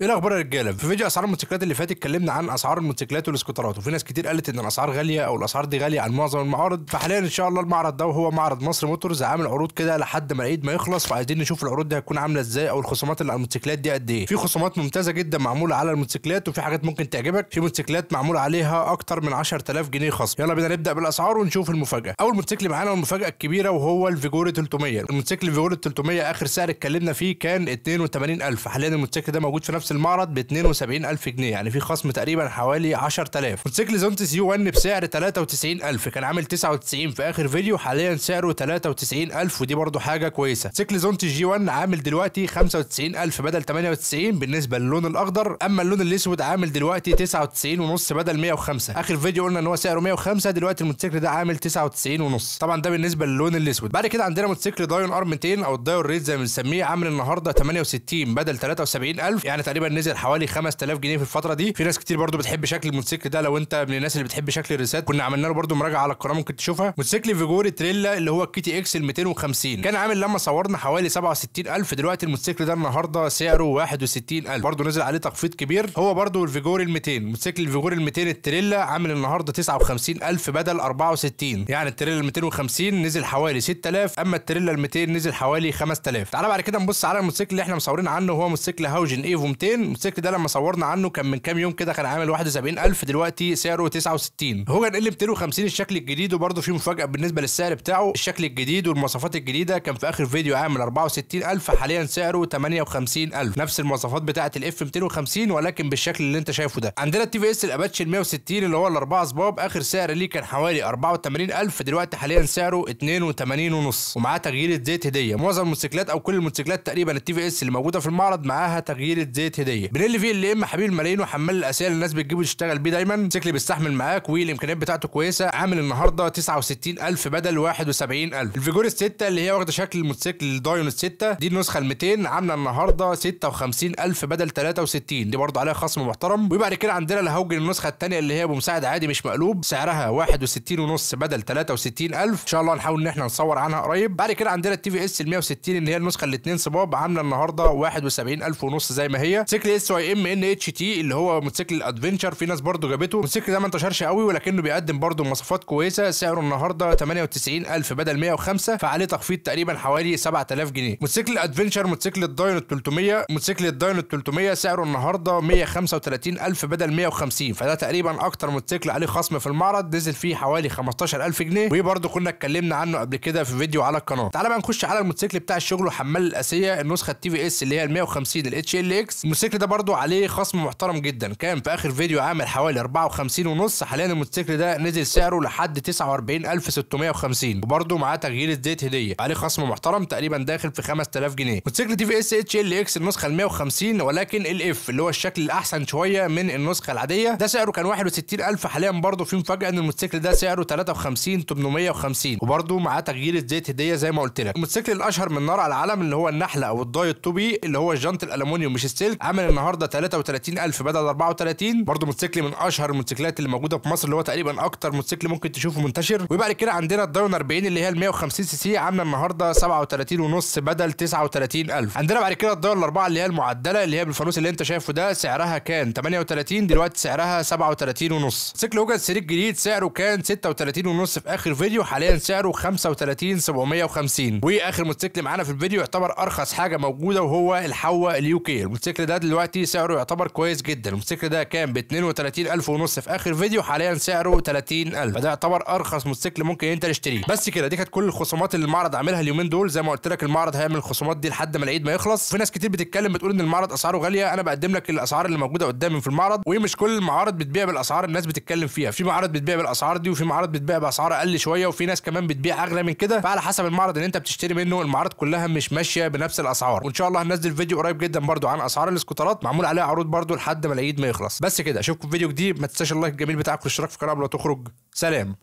ايه الاخبار يا رجاله في فيديو اسعار الموتوسيكلات اللي فات اتكلمنا عن اسعار الموتوسيكلات والاسكوترات وفي ناس كتير قالت ان الاسعار غاليه او الاسعار دي غاليه عن معظم المعارض فحاليا ان شاء الله المعرض ده وهو معرض مصر موتورز عامل عروض كده لحد ما العيد ما يخلص وعايزين نشوف العروض دي هتكون عامله ازاي او الخصومات اللي على الموتوسيكلات دي قد ايه في خصومات ممتازه جدا معموله على الموتوسيكلات وفي حاجات ممكن تعجبك في موتوسيكلات معمول عليها اكتر من 10000 جنيه خصم يلا بينا نبدا بالاسعار ونشوف المفاجاه اول موتوسيكل معانا والمفاجاه الكبيره وهو الفيجوري 300 الموتوسيكل الفيجوري 300 اخر سعر اتكلمنا فيه كان 82000 حاليا الموتوسيكل ده موجود في نفس المعرض ب 72000 جنيه يعني في خصم تقريبا حوالي 10000 موتوسيكل زونت سي 1 بسعر 93000 كان عامل 99 في اخر فيديو حاليا سعره 93000 ودي برضو حاجه كويسه موتوسيكل زونت جي 1 عامل دلوقتي 95000 بدل 98 بالنسبه للون الاخضر اما اللون الاسود عامل دلوقتي 99 ونص بدل 105 اخر فيديو قلنا ان هو سعره 105 دلوقتي الموتوسيكل ده عامل 99 ونص طبعا ده بالنسبه للون الاسود بعد كده عندنا موتوسيكل دايون ار 200 او الدايون ريت زي ما بنسميه عامل النهارده 68 بدل 73000 يعني تقريبا تقريبا نزل حوالي 5000 جنيه في الفتره دي في ناس كتير برضو بتحب شكل الموتوسيكل ده لو انت من الناس اللي بتحب شكل الريسات كنا عملنا له برضو مراجعه على القناه ممكن تشوفها موتوسيكل فيجور تريلا اللي هو الكي تي اكس ال 250 كان عامل لما صورنا حوالي 67000 دلوقتي الموتوسيكل ده النهارده سعره 61000 برضو نزل عليه تخفيض كبير هو برضو الفيجور ال 200 موتوسيكل الفيجور ال 200 التريلا عامل النهارده 59000 بدل 64 يعني التريلا ال 250 نزل حوالي 6000 اما التريلا ال 200 نزل حوالي 5000 تعالى بعد كده نبص على الموتوسيكل اللي احنا مصورين عنه هو موتوسيكل هاوجن ايفو 200 200 الموتوسيكل ده لما صورنا عنه كان من كام يوم كده كان عامل 71000 دلوقتي سعره 69 هوجن ال 250 الشكل الجديد وبرده في مفاجاه بالنسبه للسعر بتاعه الشكل الجديد والمواصفات الجديده كان في اخر فيديو عامل 64000 حاليا سعره 58000 نفس المواصفات بتاعه الاف 250 ولكن بالشكل اللي انت شايفه ده عندنا التي في اس الاباتشي 160 اللي هو الاربعه اصباب اخر سعر ليه كان حوالي 84000 دلوقتي حاليا سعره 82 ونص ومعاه تغيير زيت هديه معظم الموتوسيكلات او كل الموتوسيكلات تقريبا التي في اس اللي موجوده في المعرض معاها تغيير زيت هديه بنيلي في ال ام حبيب الملايين وحمال الاسئله اللي الناس بتجيبه تشتغل بيه دايما سيكل بيستحمل معاك والامكانيات بتاعته كويسه عامل النهارده 69000 بدل 71000 الفيجور 6 اللي هي واخده شكل الموتوسيكل دايون 6 دي النسخه ال 200 عامله النهارده 56000 بدل 63 دي برضه عليها خصم محترم وبعد كده عندنا الهوجن النسخه الثانيه اللي هي بمساعد عادي مش مقلوب سعرها 61 ونص بدل 63000 ان شاء الله هنحاول ان احنا نصور عنها قريب بعد كده عندنا التي في اس ال 160 اللي هي النسخه الاثنين صباب عامله النهارده 71000 ونص زي ما هي موتوسيكل اس واي ام ان اتش تي اللي هو موتوسيكل الادفنشر في ناس برضه جابته الموتوسيكل ده ما انتشرش قوي ولكنه بيقدم برضه مواصفات كويسه سعره النهارده 98000 بدل 105 فعليه تخفيض تقريبا حوالي 7000 جنيه موتوسيكل الادفنشر موتوسيكل الداينو 300 موتوسيكل الداينو 300 سعره النهارده 135000 بدل 150 فده تقريبا اكتر موتوسيكل عليه خصم في المعرض نزل فيه حوالي 15000 جنيه وبرده كنا اتكلمنا عنه قبل كده في فيديو على القناه تعالى بقى نخش على الموتوسيكل بتاع الشغل وحمال الاسيه النسخه التي في اس اللي هي ال 150 الاتش ال اكس الموتوسيكل ده برضو عليه خصم محترم جدا كان في اخر فيديو عامل حوالي 54 ونص حاليا الموتوسيكل ده نزل سعره لحد 49650 وبرضو معاه تغيير الزيت هديه عليه خصم محترم تقريبا داخل في 5000 جنيه موتوسيكل تي في اس اتش ال اكس النسخه ال 150 ولكن الاف اللي هو الشكل الاحسن شويه من النسخه العاديه ده سعره كان 61000 حاليا برضو في مفاجاه ان الموتوسيكل ده سعره 53850 وبرضو معاه تغيير الزيت هديه زي ما قلت لك الموتوسيكل الاشهر من نار على العالم اللي هو النحله او الدايت بي اللي هو الجنط الالومنيوم مش السلك عمل النهارده 33000 بدل 34 برضه موتوسيكل من اشهر الموتوسيكلات اللي موجوده في مصر اللي هو تقريبا اكتر موتوسيكل ممكن تشوفه منتشر وبعد كده عندنا الداون 40 اللي هي ال 150 سي سي عامله النهارده 37 ونص بدل 39000 عندنا بعد كده الداون الاربعه اللي هي المعدله اللي هي بالفانوس اللي انت شايفه ده سعرها كان 38 دلوقتي سعرها 37 ونص سيكل هوجن 3 الجديد سعره كان 36 ونص في اخر فيديو حاليا سعره 35 750 واخر موتوسيكل معانا في الفيديو يعتبر ارخص حاجه موجوده وهو الحوا اليو كي الموتوسيكل ده دلوقتي سعره يعتبر كويس جدا الموتوسيكل ده كان ب 32000 ونص في اخر فيديو حاليا سعره 30000 فده يعتبر ارخص موتوسيكل ممكن انت تشتريه بس كده دي كانت كل الخصومات اللي المعرض عاملها اليومين دول زي ما قلت لك المعرض هيعمل الخصومات دي لحد ما العيد ما يخلص في ناس كتير بتتكلم بتقول ان المعرض اسعاره غاليه انا بقدم لك الاسعار اللي موجوده قدامي في المعرض ومش كل المعارض بتبيع بالاسعار الناس بتتكلم فيها في معارض بتبيع بالاسعار دي وفي معارض بتبيع باسعار اقل شويه وفي ناس كمان بتبيع اغلى من كده فعلى حسب المعرض اللي انت بتشتري منه المعارض كلها مش ماشيه بنفس الاسعار وان شاء الله هننزل فيديو قريب جدا برده عن اسعار الاسكوترات معمول عليها عروض برضو لحد ما العيد ما يخلص بس كده اشوفكم في فيديو جديد ما تنساش اللايك الجميل بتاعك والاشتراك في القناه قبل ما تخرج سلام